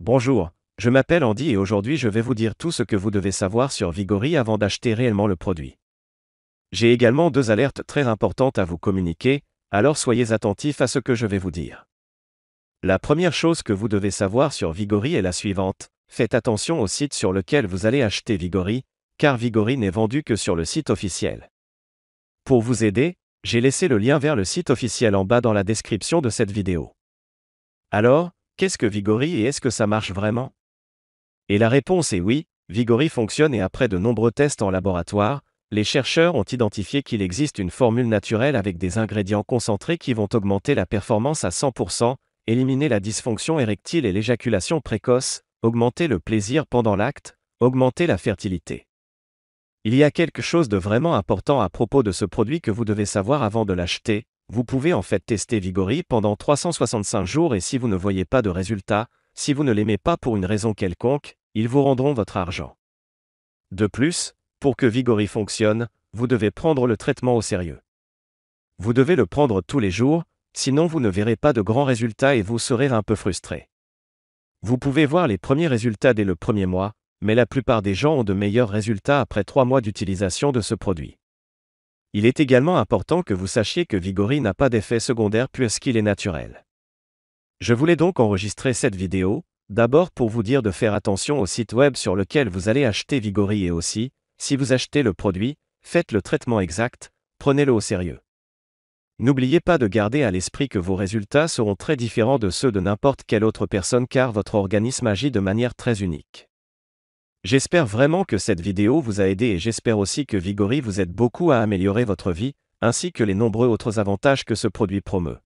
Bonjour, je m'appelle Andy et aujourd'hui je vais vous dire tout ce que vous devez savoir sur Vigori avant d'acheter réellement le produit. J'ai également deux alertes très importantes à vous communiquer, alors soyez attentifs à ce que je vais vous dire. La première chose que vous devez savoir sur Vigori est la suivante, faites attention au site sur lequel vous allez acheter Vigori, car Vigori n'est vendu que sur le site officiel. Pour vous aider, j'ai laissé le lien vers le site officiel en bas dans la description de cette vidéo. Alors, Qu'est-ce que Vigori et est-ce que ça marche vraiment Et la réponse est oui, Vigori fonctionne et après de nombreux tests en laboratoire, les chercheurs ont identifié qu'il existe une formule naturelle avec des ingrédients concentrés qui vont augmenter la performance à 100%, éliminer la dysfonction érectile et l'éjaculation précoce, augmenter le plaisir pendant l'acte, augmenter la fertilité. Il y a quelque chose de vraiment important à propos de ce produit que vous devez savoir avant de l'acheter, vous pouvez en fait tester Vigori pendant 365 jours et si vous ne voyez pas de résultats, si vous ne l'aimez pas pour une raison quelconque, ils vous rendront votre argent. De plus, pour que Vigori fonctionne, vous devez prendre le traitement au sérieux. Vous devez le prendre tous les jours, sinon vous ne verrez pas de grands résultats et vous serez un peu frustré. Vous pouvez voir les premiers résultats dès le premier mois, mais la plupart des gens ont de meilleurs résultats après trois mois d'utilisation de ce produit. Il est également important que vous sachiez que Vigori n'a pas d'effet secondaire puisqu'il est naturel. Je voulais donc enregistrer cette vidéo, d'abord pour vous dire de faire attention au site web sur lequel vous allez acheter Vigori et aussi, si vous achetez le produit, faites le traitement exact, prenez-le au sérieux. N'oubliez pas de garder à l'esprit que vos résultats seront très différents de ceux de n'importe quelle autre personne car votre organisme agit de manière très unique. J'espère vraiment que cette vidéo vous a aidé et j'espère aussi que Vigori vous aide beaucoup à améliorer votre vie, ainsi que les nombreux autres avantages que ce produit promeut.